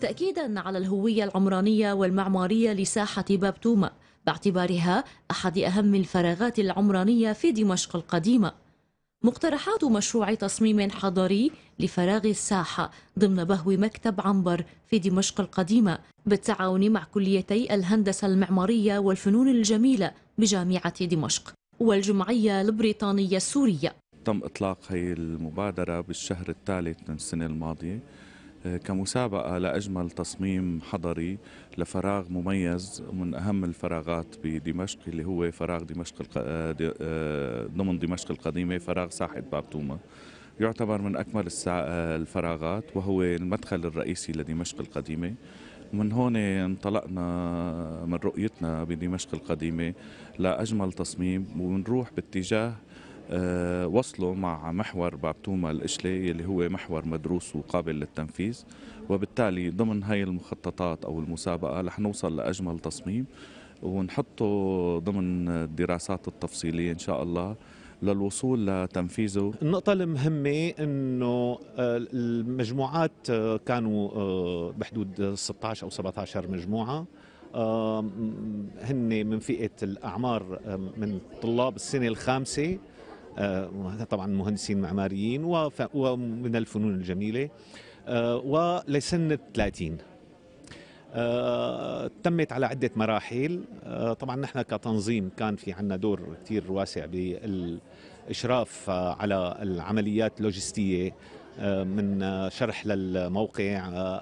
تأكيدا على الهوية العمرانية والمعمارية لساحة باب توما باعتبارها أحد أهم الفراغات العمرانية في دمشق القديمة مقترحات مشروع تصميم حضري لفراغ الساحة ضمن بهو مكتب عنبر في دمشق القديمة بالتعاون مع كليتي الهندسة المعمارية والفنون الجميلة بجامعة دمشق والجمعية البريطانية السورية تم إطلاق هي المبادرة بالشهر الثالث من السنة الماضية كمسابقة لأجمل تصميم حضري لفراغ مميز من أهم الفراغات بدمشق اللي هو فراغ دمشق آه، آه، ضمن دمشق القديمة فراغ ساحة بابتومة يعتبر من أكمل آه، الفراغات وهو المدخل الرئيسي لدمشق القديمة ومن هون انطلقنا من رؤيتنا بدمشق القديمة لأجمل تصميم ونروح باتجاه آه، وصلوا مع محور بابتوما الإشلي اللي هو محور مدروس وقابل للتنفيذ وبالتالي ضمن هاي المخططات أو المسابقة رح نوصل لأجمل تصميم ونحطه ضمن الدراسات التفصيلية إن شاء الله للوصول لتنفيذه النقطة المهمة أنه آه، المجموعات آه، كانوا بحدود 16 أو 17 مجموعة هن من فئة الأعمار من طلاب السنة الخامسة آه، طبعا مهندسين معماريين ومن الفنون الجميله ال آه، 30 آه، تمت على عدة مراحل آه، طبعا نحن كتنظيم كان في عندنا دور كثير واسع بالإشراف آه، على العمليات اللوجستية آه، من شرح للموقع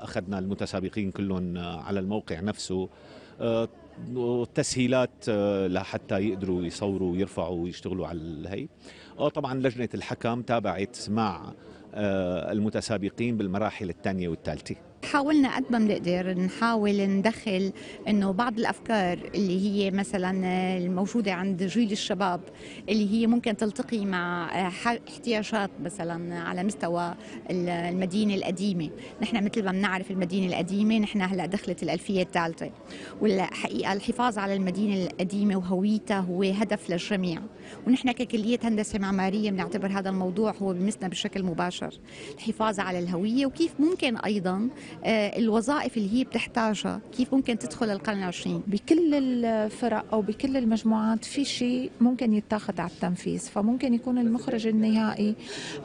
أخذنا المتسابقين كلهم على الموقع نفسه والتسهيلات آه، لحتى يقدروا يصوروا ويرفعوا ويشتغلوا على الهي آه، طبعا لجنة الحكم تابعت مع آه، المتسابقين بالمراحل الثانية والثالثة حاولنا قد ما بنقدر نحاول ندخل انه بعض الافكار اللي هي مثلا الموجوده عند جيل الشباب اللي هي ممكن تلتقي مع آه، احتياجات مثلا على مستوى المدينه القديمه، نحن مثل ما بنعرف المدينه القديمه نحن هلا دخلت الالفيه الثالثه، والحقيقه الحفاظ على المدينه القديمه وهويتها هو هدف للجميع، ونحن ككليه هندسه معماريه بنعتبر هذا الموضوع هو بمسنا بشكل مباشر، الحفاظ على الهويه وكيف ممكن ايضا آه، الوظائف اللي هي بتحتاجها كيف ممكن تدخل القرن العشرين بكل الفرق أو بكل المجموعات في شيء ممكن يتاخد على التنفيذ فممكن يكون المخرج النهائي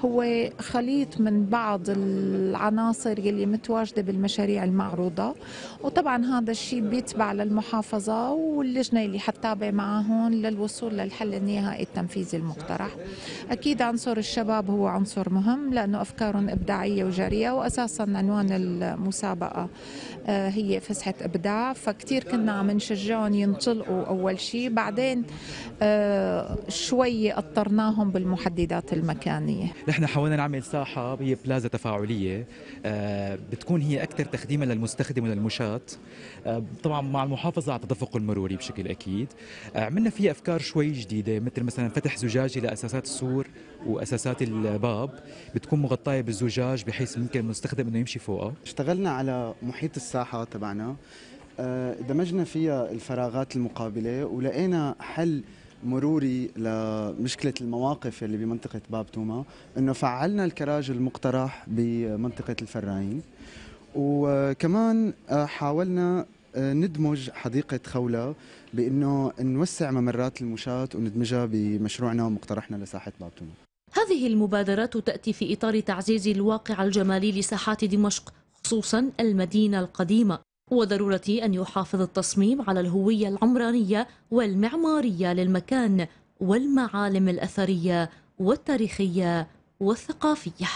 هو خليط من بعض العناصر يلي متواجدة بالمشاريع المعروضة وطبعا هذا الشيء بيتبع للمحافظة واللجنة اللي حتتابع معهم للوصول للحل النهائي التنفيذي المقترح أكيد عنصر الشباب هو عنصر مهم لأنه أفكارهم إبداعية وجريئة وأساسا عنوان مسابقه آه، هي فسحه ابداع فكتير كنا عم نشجعهم ينطلقوا اول شيء بعدين آه، شوي اضطرناهم بالمحددات المكانيه نحن حاولنا نعمل ساحه هي بلازا تفاعليه آه، بتكون هي اكثر تخديما للمستخدم وللمشاة طبعا مع المحافظه على التدفق المروري بشكل اكيد عملنا فيها افكار شوي جديده مثل مثلا فتح زجاجي لاساسات السور واساسات الباب بتكون مغطاه بالزجاج بحيث ممكن المستخدم انه يمشي فوقها اشتغلنا على محيط الساحه تبعنا آه، دمجنا فيها الفراغات المقابله ولقينا حل مروري لمشكله المواقف اللي بمنطقه باب توما انه فعلنا الكراج المقترح بمنطقه الفراين وكمان آه، حاولنا آه، ندمج حديقة خولة بأنه نوسع ممرات المشاة وندمجها بمشروعنا ومقترحنا لساحة بابتون هذه المبادرات تأتي في إطار تعزيز الواقع الجمالي لساحات دمشق خصوصا المدينة القديمة وضرورة أن يحافظ التصميم على الهوية العمرانية والمعمارية للمكان والمعالم الأثرية والتاريخية والثقافية